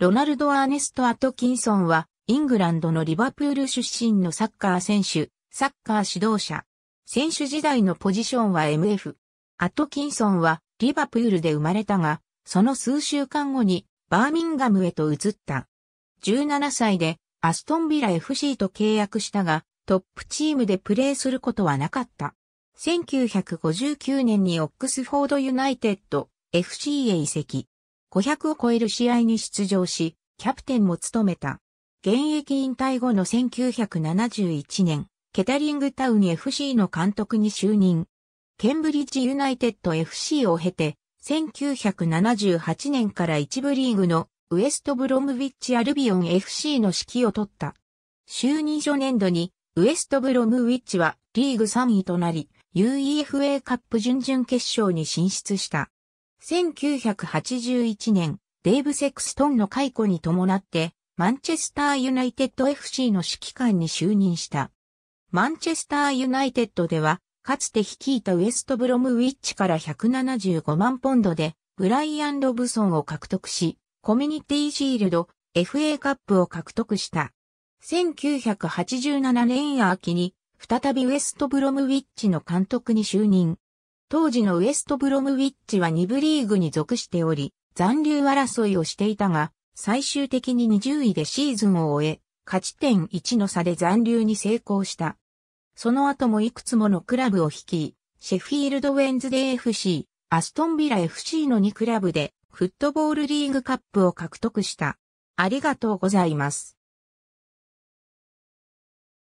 ロナルド・アーネスト・アトキンソンは、イングランドのリバプール出身のサッカー選手、サッカー指導者。選手時代のポジションは MF。アトキンソンは、リバプールで生まれたが、その数週間後に、バーミンガムへと移った。17歳で、アストンビラ FC と契約したが、トップチームでプレーすることはなかった。1959年にオックスフォードユナイテッド FC へ移籍。500を超える試合に出場し、キャプテンも務めた。現役引退後の1971年、ケタリングタウン FC の監督に就任。ケンブリッジユナイテッド FC を経て、1978年から一部リーグのウエストブロムビッチアルビオン FC の指揮を取った。就任初年度にウエストブロムウィッチはリーグ3位となり、UEFA カップ準々決勝に進出した。1981年、デイブ・セクストンの解雇に伴って、マンチェスター・ユナイテッド FC の指揮官に就任した。マンチェスター・ユナイテッドでは、かつて率いたウエストブロムウィッチから175万ポンドで、ブライアン・ロブソンを獲得し、コミュニティシールド、FA カップを獲得した。1987年秋に、再びウエストブロムウィッチの監督に就任。当時のウエストブロムウィッチは2部リーグに属しており、残留争いをしていたが、最終的に20位でシーズンを終え、勝ち点1の差で残留に成功した。その後もいくつものクラブを率い、シェフィールド・ウェンズデー FC、アストンビラ FC の2クラブで、フットボールリーグカップを獲得した。ありがとうございます。